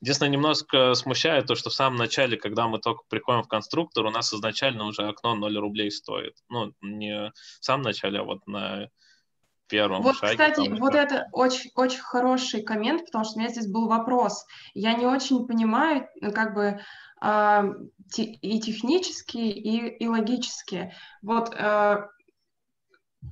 Единственное, немножко смущает то, что в самом начале, когда мы только приходим в конструктор, у нас изначально уже окно 0 рублей стоит. Ну, не в самом начале, а вот на первом вот, шаге. Кстати, там, вот да. это очень, очень хороший коммент, потому что у меня здесь был вопрос. Я не очень понимаю, э, как бы э, и технически, и, и логически. Вот э,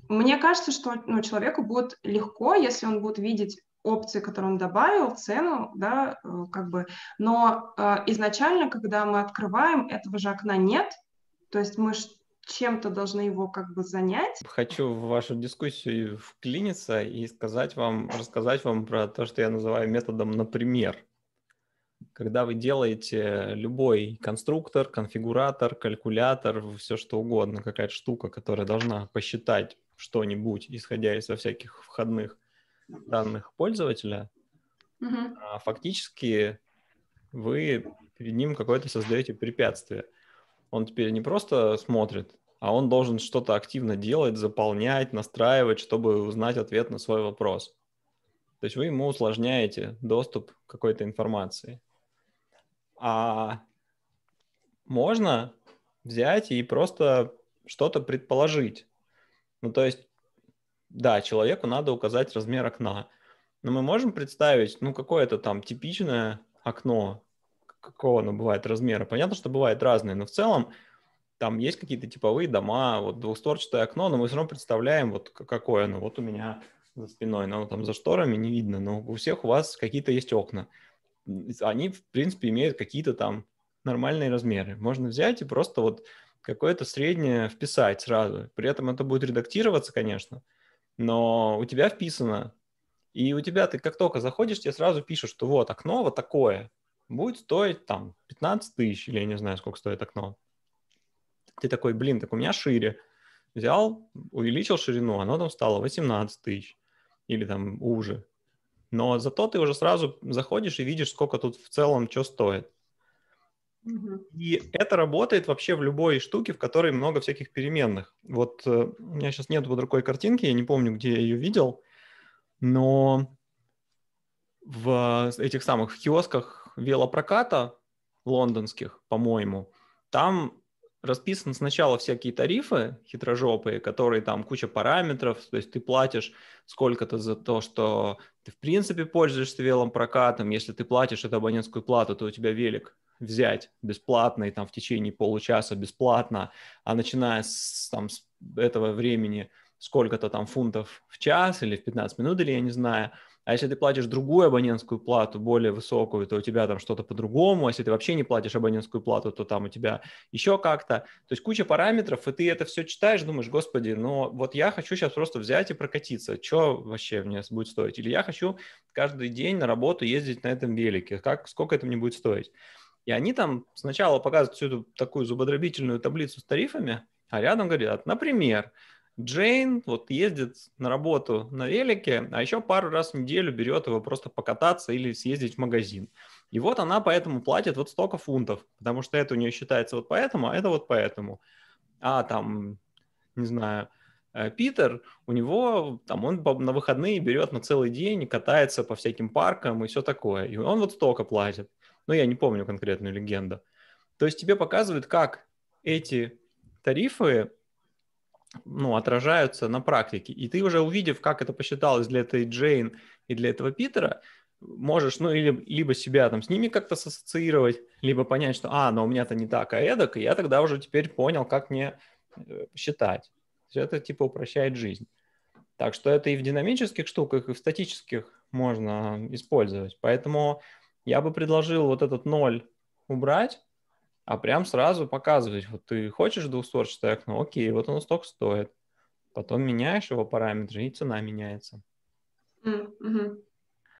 мне кажется, что ну, человеку будет легко, если он будет видеть опции, которые он добавил, цену, да, э, как бы. Но э, изначально, когда мы открываем, этого же окна нет, то есть мы чем-то должны его как бы занять. Хочу в вашу дискуссию вклиниться и сказать вам, рассказать вам про то, что я называю методом «например». Когда вы делаете любой конструктор, конфигуратор, калькулятор, все что угодно, какая-то штука, которая должна посчитать что-нибудь, исходя из во всяких входных данных пользователя, угу. а фактически вы перед ним какое-то создаете препятствие. Он теперь не просто смотрит, а он должен что-то активно делать, заполнять, настраивать, чтобы узнать ответ на свой вопрос. То есть вы ему усложняете доступ к какой-то информации. А можно взять и просто что-то предположить. Ну, то есть да, человеку надо указать размер окна. Но мы можем представить, ну, какое-то там типичное окно, какого оно бывает размера. Понятно, что бывает разные, но в целом там есть какие-то типовые дома, вот двухстворчатое окно, но мы все равно представляем, вот какое оно. Вот у меня за спиной, но там за шторами не видно, но у всех у вас какие-то есть окна. Они, в принципе, имеют какие-то там нормальные размеры. Можно взять и просто вот какое-то среднее вписать сразу. При этом это будет редактироваться, конечно, но у тебя вписано. И у тебя ты как только заходишь, тебе сразу пишут, что вот окно вот такое будет стоить там 15 тысяч, или я не знаю, сколько стоит окно. Ты такой, блин, так у меня шире. Взял, увеличил ширину, оно там стало 18 тысяч или там уже. Но зато ты уже сразу заходишь и видишь, сколько тут в целом что стоит. И это работает вообще в любой штуке, в которой много всяких переменных. Вот э, у меня сейчас нет под рукой картинки, я не помню, где я ее видел, но в этих самых в киосках велопроката лондонских, по-моему, там расписаны сначала всякие тарифы хитрожопые, которые там куча параметров, то есть ты платишь сколько-то за то, что ты в принципе пользуешься велопрокатом, если ты платишь эту абонентскую плату, то у тебя велик взять бесплатно и там в течение получаса бесплатно, а начиная с, там, с этого времени сколько-то там фунтов в час или в 15 минут, или я не знаю, а если ты платишь другую абонентскую плату, более высокую, то у тебя там что-то по-другому. А если ты вообще не платишь абонентскую плату, то там у тебя еще как-то. То есть куча параметров, и ты это все читаешь, думаешь, господи, ну вот я хочу сейчас просто взять и прокатиться. Что вообще мне будет стоить? Или я хочу каждый день на работу ездить на этом велике. Как, сколько это мне будет стоить? И они там сначала показывают всю эту такую зубодробительную таблицу с тарифами, а рядом говорят, например, Джейн вот ездит на работу на велике, а еще пару раз в неделю берет его просто покататься или съездить в магазин. И вот она поэтому платит вот столько фунтов, потому что это у нее считается вот поэтому, а это вот поэтому. А там, не знаю, э, Питер, у него там он на выходные берет на целый день, катается по всяким паркам и все такое. И он вот столько платит но ну, я не помню конкретную легенду. То есть тебе показывают, как эти тарифы ну, отражаются на практике. И ты уже увидев, как это посчиталось для этой Джейн и для этого Питера, можешь, ну, или, либо себя там с ними как-то ассоциировать, либо понять, что, а, но ну, у меня-то не так, а эдак, и я тогда уже теперь понял, как мне э, считать. То есть это типа упрощает жизнь. Так что это и в динамических штуках, и в статических можно э, использовать. Поэтому я бы предложил вот этот ноль убрать, а прям сразу показывать. Вот ты хочешь двухстворчатое окно, ну окей, вот оно столько стоит. Потом меняешь его параметры, и цена меняется. Mm-hmm.